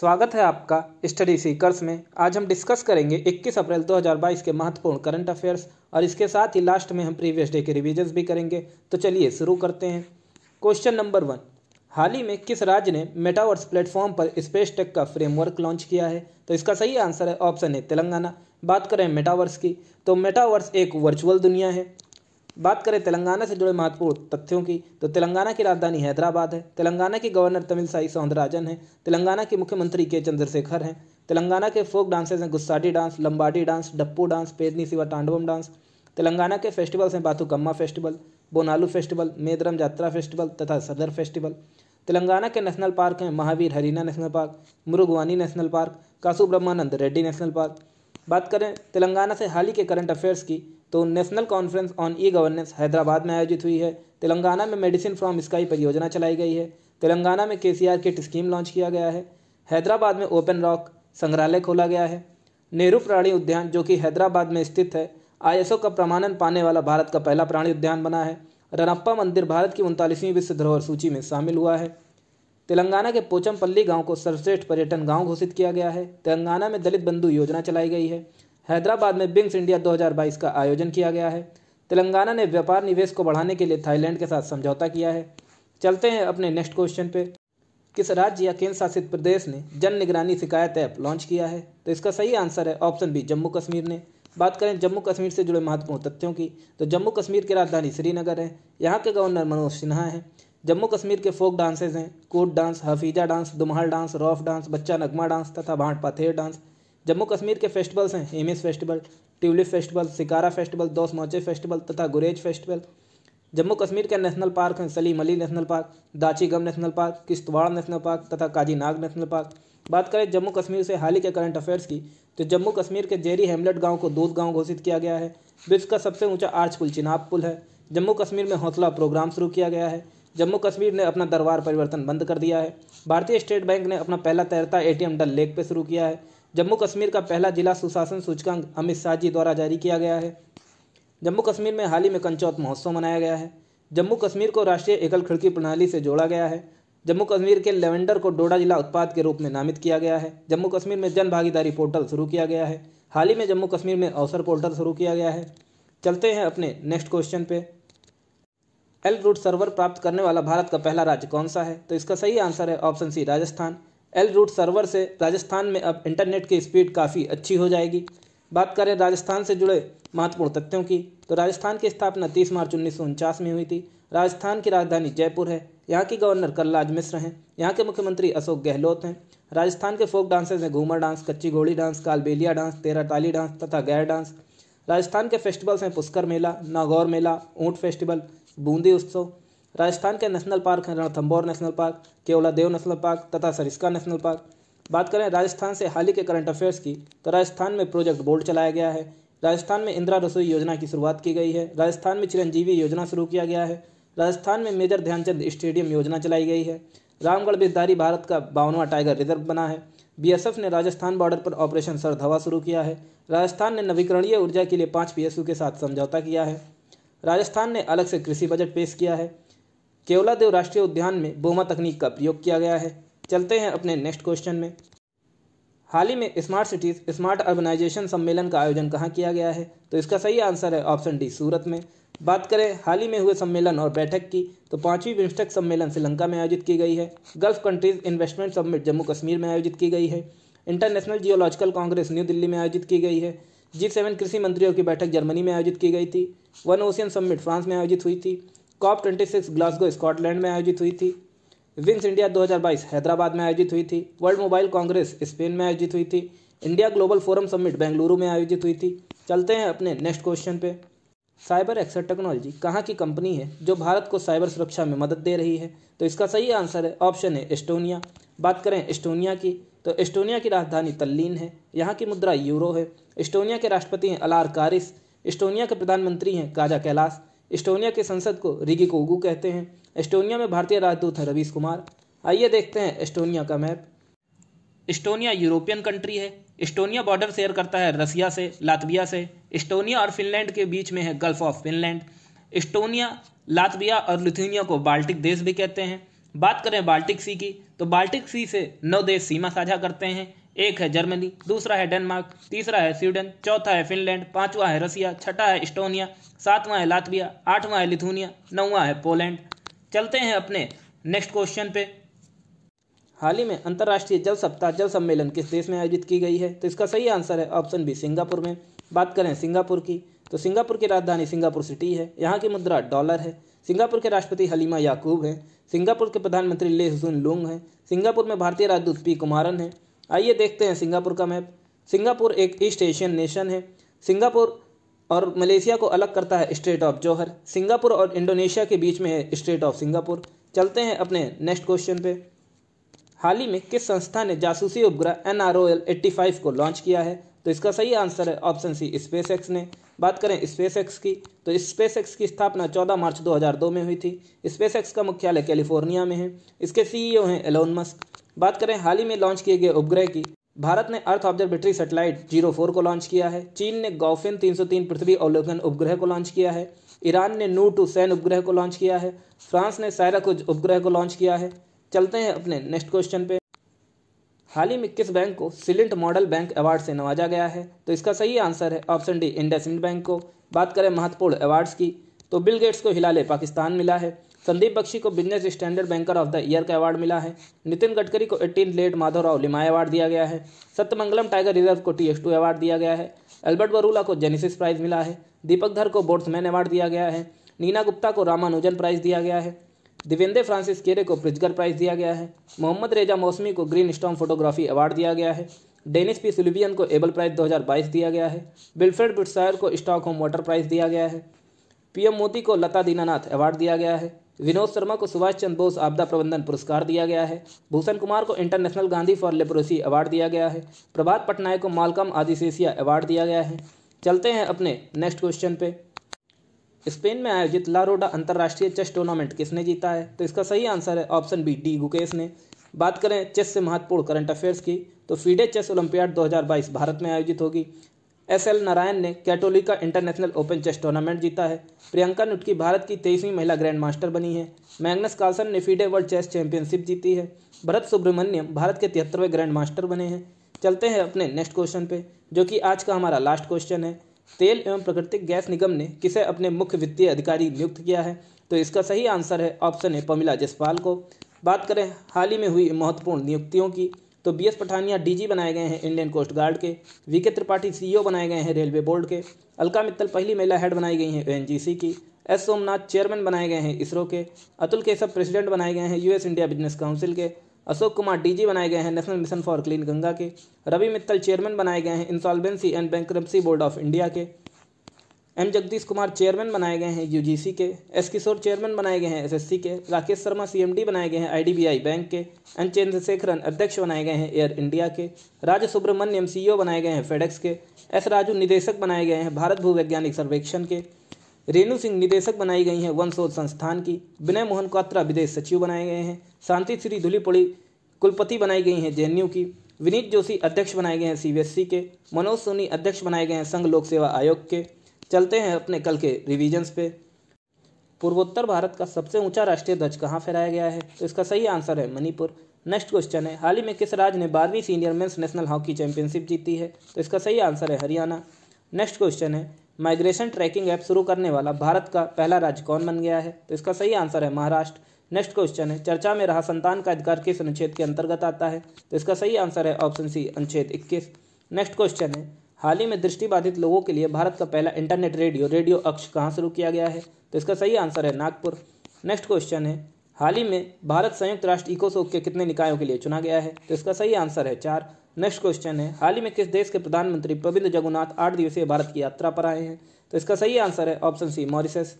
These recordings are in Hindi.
स्वागत है आपका स्टडी सीकर्स में आज हम डिस्कस करेंगे 21 अप्रैल 2022 के महत्वपूर्ण करंट अफेयर्स और इसके साथ ही लास्ट में हम प्रीवियस डे के रिविजन भी करेंगे तो चलिए शुरू करते हैं क्वेश्चन नंबर वन हाल ही में किस राज्य ने मेटावर्स प्लेटफॉर्म पर स्पेस टेक का फ्रेमवर्क लॉन्च किया है तो इसका सही आंसर है ऑप्शन है तेलंगाना बात करें मेटावर्स की तो मेटावर्स एक वर्चुअल दुनिया है बात करें तेलंगाना से जुड़े महत्वपूर्ण तथ्यों की तो तेलंगाना की राजधानी हैदराबाद है तेलंगाना के गवर्नर तमिल साई सौंदराजन हैं तेलंगाना के मुख्यमंत्री के चंद्रशेखर हैं तेलंगाना के फोक डांसेज हैं Gussadi dance Lambadi dance Dappu dance Perini Siva Tandavam dance Telangana के फेस्टिवल्स हैं Bathukamma festival Bonalu festival Medaram Yatra festival तथा सदर फेस्टिवल तेलंगाना के नेशनल पार्क हैं Mahavir Harina national park Mrugavani national park Kasu Brahmananda Reddy national park बात करें तेलंगाना से हाल ही के करंट अफेयर्स की तो national conference on e governance Hyderabad में आयोजित हुई है तेलंगाना में मेडिसिन फ्रॉम स्काई परियोजना चलाई गई है तेलंगाना में K C R kit scheme launch किया गया है हैदराबाद में ओपन रॉक संग्रहालय खोला गया है नेहरू प्राणी उद्यान जो कि हैदराबाद में स्थित है आईएसओ का प्रमाणन पाने वाला भारत का पहला प्राणी उद्यान बना है रनप्पा मंदिर भारत की उनतालीसवीं विश्व धरोहर सूची में शामिल हुआ है तेलंगाना के पोचमपल्ली गांव को सर्वश्रेष्ठ पर्यटन गांव घोषित किया गया है तेलंगाना में दलित बंधु योजना चलाई गई है हैदराबाद में बिंग्स इंडिया 2022 का आयोजन किया गया है तेलंगाना ने व्यापार निवेश को बढ़ाने के लिए थाईलैंड के साथ समझौता किया है चलते हैं अपने नेक्स्ट क्वेश्चन पे किस राज्य या केंद्र शासित प्रदेश ने जन निगरानी शिकायत ऐप लॉन्च किया है तो इसका सही आंसर है ऑप्शन बी जम्मू कश्मीर ने बात करें जम्मू कश्मीर से जुड़े महत्वपूर्ण तथ्यों की तो जम्मू कश्मीर की राजधानी श्रीनगर है यहाँ के गवर्नर मनोज सिन्हा हैं जम्मू कश्मीर के फोक डांसेज हैं कोट dance Hafiza dance Dumhal dance Rouf dance Bacha Nagma dance तथा भाट पाथेर डांस जम्मू कश्मीर के फेस्टिवल्स हैं Hemis festival tulip festival Shikara festival Dosmoche festival तथा गुरेज फेस्टिवल जम्मू कश्मीर के नेशनल पार्क हैं Salim Ali national park Dachigam national park Kishtwar national park तथा काजीनाग नेशनल पार्क बात करें जम्मू कश्मीर से हाल ही के करंट अफेयर्स की तो जम्मू कश्मीर के जेरी हेमलेट गांव को दूध गांव घोषित किया गया है विश्व का सबसे ऊंचा आर्च पुल चिनाब पुल है जम्मू कश्मीर में हौसला प्रोग्राम शुरू किया गया है जम्मू कश्मीर ने अपना दरबार परिवर्तन बंद कर दिया है भारतीय स्टेट बैंक ने अपना पहला तैरता एटीएम डल लेक पर शुरू किया है जम्मू कश्मीर का पहला जिला सुशासन सूचकांक अमित शाह जी द्वारा जारी किया गया है जम्मू कश्मीर में हाल ही में कंचौत महोत्सव मनाया गया है जम्मू कश्मीर को राष्ट्रीय एकल खिड़की प्रणाली से जोड़ा गया है जम्मू कश्मीर के लेवेंडर को डोडा जिला उत्पाद के रूप में नामित किया गया है जम्मू कश्मीर में जन भागीदारी पोर्टल शुरू किया गया है हाल ही में जम्मू कश्मीर में अवसर पोर्टल शुरू किया गया है चलते हैं अपने नेक्स्ट क्वेश्चन पे एल रूट सर्वर प्राप्त करने वाला भारत का पहला राज्य कौन सा है तो इसका सही आंसर है option C Rajasthan L root server से राजस्थान में अब इंटरनेट की स्पीड काफ़ी अच्छी हो जाएगी बात करें राजस्थान से जुड़े महत्वपूर्ण तथ्यों की तो राजस्थान की स्थापना 30 मार्च उन्नीस में हुई थी राजस्थान की राजधानी जयपुर है यहाँ के गवर्नर कलराज मिश्र हैं यहाँ के मुख्यमंत्री अशोक गहलोत हैं राजस्थान के फोक डांसेज हैं घूमर डांस कच्ची घोड़ी डांस कालबेलिया डांस तेरा ताली डांस तथा गैर डांस राजस्थान के फेस्टिवल्स हैं पुष्कर मेला नागौर मेला ऊँट फेस्टिवल बूंदी उत्सव राजस्थान के नेशनल पार्क हैं Ranthambore national park Keoladeo national park तथा सरिस्का नेशनल पार्क बात करें राजस्थान से हाल ही के करंट अफेयर्स की तो राजस्थान में प्रोजेक्ट बोर्ड चलाया गया है राजस्थान में इंदिरा रसोई योजना की शुरुआत की गई है राजस्थान में चिरंजीवी योजना शुरू किया गया है राजस्थान में मेजर ध्यानचंद स्टेडियम योजना चलाई गई है रामगढ़ बिजदारी भारत का बावनवा टाइगर रिजर्व बना है बीएसएफ ने राजस्थान बॉर्डर पर ऑपरेशन सरधवा शुरू किया है राजस्थान ने नवीकरणीय ऊर्जा के लिए पाँच पी के साथ समझौता किया है राजस्थान ने अलग से कृषि बजट पेश किया है केवलादेव राष्ट्रीय उद्यान में बोमा तकनीक का प्रयोग किया गया है चलते हैं अपने नेक्स्ट क्वेश्चन में हाल ही में स्मार्ट सिटीज स्मार्ट अर्बनाइजेशन सम्मेलन का आयोजन कहाँ किया गया है तो इसका सही आंसर है ऑप्शन डी सूरत में बात करें हाल ही में हुए सम्मेलन और बैठक की तो पांचवी बिम्स्टेक सम्मेलन श्रीलंका में आयोजित की गई है Gulf countries investment summit Jammu Kashmir में आयोजित की गई है international geological congress New Delhi में आयोजित की गई है जी सेवन कृषि मंत्रियों की बैठक जर्मनी में आयोजित की गई थी वन ओशियन समिट फ्रांस में आयोजित हुई थी COP twenty six Glasgow Scotland में आयोजित हुई थी विंस इंडिया 2022 हैदराबाद में आयोजित हुई थी वर्ल्ड मोबाइल कांग्रेस स्पेन में आयोजित हुई थी India global forum summit Bengaluru में आयोजित हुई थी चलते हैं अपने नेक्स्ट क्वेश्चन पे साइबर एक्सर टेक्नोलॉजी कहाँ की कंपनी है जो भारत को साइबर सुरक्षा में मदद दे रही है तो इसका सही आंसर है ऑप्शन है एस्टोनिया बात करें एस्टोनिया की तो एस्टोनिया की राजधानी तल्लीन है यहाँ की मुद्रा यूरो है एस्टोनिया के राष्ट्रपति हैं अलार कारिस एस्टोनिया के प्रधानमंत्री हैं काजा कैलाश एस्टोनिया के संसद को रिगी कोगू कहते हैं एस्टोनिया में भारतीय राजदूत है रवीश कुमार आइए देखते हैं एस्टोनिया का मैप एस्टोनिया यूरोपियन कंट्री है एस्टोनिया बॉर्डर शेयर करता है रसिया से लातविया से एस्टोनिया और फिनलैंड के बीच में है Gulf of Finland Estonia Latvia और लिथुनिया को बाल्टिक देश भी कहते हैं बात करें बाल्टिक सी की तो बाल्टिक सी से नौ देश सीमा साझा करते हैं एक है जर्मनी दूसरा है डेनमार्क तीसरा है स्वीडन चौथा है फिनलैंड पांचवा है रसिया छठा है इस्टोनिया सातवां है लातविया आठवां है लिथुनिया नौवां है पोलैंड चलते हैं अपने नेक्स्ट क्वेश्चन पे हाल ही में अंतर्राष्ट्रीय जल सप्ताह जल सम्मेलन किस देश में आयोजित की गई है तो इसका सही आंसर है ऑप्शन बी सिंगापुर में बात करें सिंगापुर की तो सिंगापुर की राजधानी सिंगापुर सिटी है यहाँ की मुद्रा डॉलर है सिंगापुर के राष्ट्रपति हलीमा याकूब हैं सिंगापुर के प्रधानमंत्री ले हुसुन लोंग हैं सिंगापुर में भारतीय राजदूत पी कुमारन हैं आइए देखते हैं सिंगापुर का मैप सिंगापुर एक ईस्ट एशियन नेशन है सिंगापुर और मलेशिया को अलग करता है स्टेट ऑफ जौहर सिंगापुर और इंडोनेशिया के बीच में है स्टेट ऑफ सिंगापुर चलते हैं अपने नेक्स्ट क्वेश्चन पे हाल ही में किस संस्था ने जासूसी उपग्रह N R O L eighty five को लॉन्च किया है तो इसका सही आंसर है ऑप्शन सी स्पेस एक्स ने बात करें स्पेस एक्स की तो स्पेस एक्स की स्थापना 14 मार्च 2002 में हुई थी स्पेस एक्स का मुख्यालय कैलिफोर्निया में है इसके सीईओ e हैं एलोन मस्क बात करें हाल ही में लॉन्च किए गए उपग्रह की भारत ने earth observatory satellite zero four को लॉन्च किया है चीन ने सौ 303 पृथ्वी अवलोकन उपग्रह को लॉन्च किया है ईरान ने नू टू सैन उपग्रह को लॉन्च किया है फ्रांस ने कुछ उपग्रह को लॉन्च किया है चलते हैं अपने नेक्स्ट क्वेश्चन पे हाल ही में किस बैंक को सिलेंट मॉडल बैंक अवार्ड से नवाजा गया है तो इसका सही आंसर है ऑप्शन डी इंडसइंड बैंक को बात करें महत्वपूर्ण अवार्ड्स की तो बिल गेट्स को हिलाले पाकिस्तान मिला है संदीप बख्शी को business standard banker of the year का अवार्ड मिला है नितिन गडकरी को eighteen late Madhorao Lima Limaye award दिया गया है सत्यमंगलम टाइगर रिजर्व को टी एस टू अवार्ड दिया गया है एल्बर्ट बरूला को जेनेसिस प्राइज मिला है दीपक धर को बोर्ड्समैन अवार्ड दिया गया है नीना गुप्ता को रामानुजन प्राइज दिया गया है दिवेंद्र फ्रांसिस केरे को प्रिजगर प्राइज दिया गया है मोहम्मद रेजा मौसमी को ग्रीन स्टॉन फोटोग्राफी अवार्ड दिया गया है डेनिस पी सुलिबियन को एबल प्राइज 2022 दिया गया है बिल्फ्रेड बिटसायर को स्टॉक होम वाटर प्राइज दिया गया है पीएम मोदी को लता दीनानाथ अवार्ड दिया गया है विनोद शर्मा को सुभाष चंद्र बोस आपदा प्रबंधन पुरस्कार दिया गया है भूषण कुमार को international Gandhi for leprosy award दिया गया है प्रभात पटनायक को मालकम आदिशेसिया अवार्ड दिया गया है चलते हैं अपने नेक्स्ट क्वेश्चन पे स्पेन में आयोजित लारोडा अंतर्राष्ट्रीय चेस टूर्नामेंट किसने जीता है तो इसका सही आंसर है ऑप्शन बी डी गुकेश ने बात करें चेस से महत्वपूर्ण करंट अफेयर्स की तो फीडे चेस ओलंपियाड 2022 भारत में आयोजित होगी एस एल नारायण ने कैटोली का इंटरनेशनल ओपन चेस टूर्नामेंट जीता है प्रियंका नुटकी भारत की तेईसवीं महिला ग्रैंड मास्टर बनी है मैग्नस कार्लसन ने फीडे वर्ल्ड चेस चैंपियनशिप जीती है भरत सुब्रमण्यम भारत के तिहत्तरवें ग्रैंड मास्टर बने हैं चलते हैं अपने नेक्स्ट क्वेश्चन पे जो कि आज का हमारा लास्ट क्वेश्चन है तेल एवं प्राकृतिक गैस निगम ने किसे अपने मुख्य वित्तीय अधिकारी नियुक्त किया है तो इसका सही आंसर है ऑप्शन है पमिला जसपाल को बात करें हाल ही में हुई महत्वपूर्ण नियुक्तियों की तो बी एस पठानिया डी बनाए गए हैं इंडियन कोस्ट गार्ड के वी के त्रिपाठी सी e बनाए गए हैं रेलवे बोर्ड के अलका मित्तल पहली महिला हेड बनाई गई हैं एनजीसी की एस सोमनाथ चेयरमैन बनाए गए हैं इसरो के अतुल केशव प्रेसिडेंट बनाए गए हैं यूएस इंडिया बिजनेस काउंसिल के अशोक कुमार डीजी बनाए गए हैं national mission for clean Ganga के रवि मित्तल चेयरमैन बनाए गए हैं insolvency and bank board of India के एम जगदीश कुमार चेयरमैन बनाए गए हैं यूजीसी के एस किशोर चेयरमैन बनाए गए हैं एसएससी के राकेश शर्मा सीएमडी बनाए गए हैं आईडीबीआई बैंक के एन चंद्रशेखरन अध्यक्ष बनाए गए हैं एयर इंडिया के राज सुब्रमण्यम सीईओ e बनाए गए हैं फेडेक्स के एस राजू निदेशक बनाए गए हैं भारत भूवैज्ञानिक सर्वेक्षण के रेणु सिंह निदेशक बनाई गई हैं वन शोध संस्थान की विनय मोहन कोत्रा विदेश सचिव बनाए गए हैं शांति श्री धुलीपुड़ी कुलपति बनाई गई हैं जेएनयू की विनीत जोशी अध्यक्ष बनाए गए हैं सीबीएसई के मनोज सोनी अध्यक्ष बनाए गए हैं संघ लोक सेवा आयोग के चलते हैं अपने कल के रिविजन्स पे पूर्वोत्तर भारत का सबसे ऊंचा राष्ट्रीय ध्वज कहाँ फहराया गया है तो इसका सही आंसर है मणिपुर नेक्स्ट क्वेश्चन है हाल ही में किस राज्य ने बारहवीं senior men's national hockey championship जीती है तो इसका सही आंसर है हरियाणा नेक्स्ट क्वेश्चन है माइग्रेशन ट्रैकिंग ऐप शुरू करने वाला भारत का पहला राज्य कौन बन गया है तो इसका सही आंसर है महाराष्ट्र नेक्स्ट क्वेश्चन है चर्चा में रहा संतान का अधिकार किस अनुच्छेद के अंतर्गत आता है तो इसका सही आंसर है ऑप्शन सी अनुच्छेद इक्कीस नेक्स्ट क्वेश्चन है हाल ही में दृष्टिबाधित लोगों के लिए भारत का पहला इंटरनेट रेडियो रेडियो अक्ष कहाँ शुरू किया गया है तो इसका सही आंसर है नागपुर नेक्स्ट क्वेश्चन है हाल ही में भारत संयुक्त राष्ट्र इकोसोक के कितने निकायों के लिए चुना गया है तो इसका सही आंसर है चार नेक्स्ट क्वेश्चन है हाल ही में किस देश के प्रधानमंत्री प्रविंद जगन्नाथ आठ दिवसीय भारत की यात्रा पर आए हैं तो इसका सही आंसर है option C Mauritius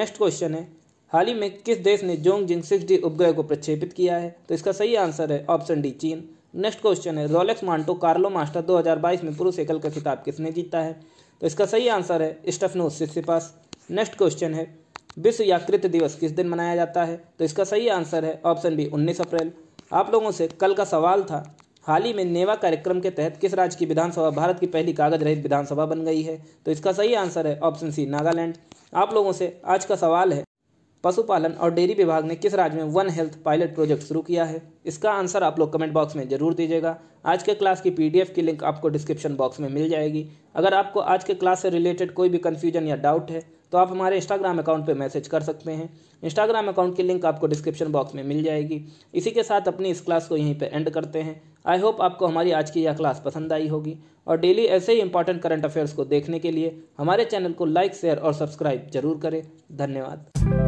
next question है हाल ही में किस देश ने जोंग जिंग सिक्स डी उपग्रह को प्रक्षेपित किया है तो इसका सही आंसर है ऑप्शन डी चीन नेक्स्ट क्वेश्चन है रोलेक्स मांटो कार्लो मास्टर 2022 में पुरुष एकल का खिताब किसने जीता है तो इसका सही आंसर है से सिपास नेक्स्ट क्वेश्चन है विश्व याकृत दिवस किस दिन मनाया जाता है तो इसका सही आंसर है ऑप्शन बी उन्नीस अप्रैल आप लोगों से कल का सवाल था हाल ही में नेवा कार्यक्रम के तहत किस राज्य की विधानसभा भारत की पहली कागज रहित विधानसभा बन गई है तो इसका सही आंसर है ऑप्शन सी नागालैंड आप लोगों से आज का सवाल है पशुपालन और डेयरी विभाग ने किस राज्य में वन हेल्थ पायलट प्रोजेक्ट शुरू किया है इसका आंसर आप लोग कमेंट बॉक्स में जरूर दीजिएगा आज के क्लास की पीडीएफ की लिंक आपको डिस्क्रिप्शन बॉक्स में मिल जाएगी अगर आपको आज के क्लास से रिलेटेड कोई भी कन्फ्यूजन या डाउट है तो आप हमारे इंस्टाग्राम अकाउंट पर मैसेज कर सकते हैं इंस्टाग्राम अकाउंट की लिंक आपको डिस्क्रिप्शन बॉक्स में मिल जाएगी इसी के साथ अपनी इस क्लास को यहीं पर एंड करते हैं आई होप आपको हमारी आज की यह क्लास पसंद आई होगी और डेली ऐसे ही इंपॉर्टेंट करंट अफेयर्स को देखने के लिए हमारे चैनल को लाइक शेयर और सब्सक्राइब जरूर करें धन्यवाद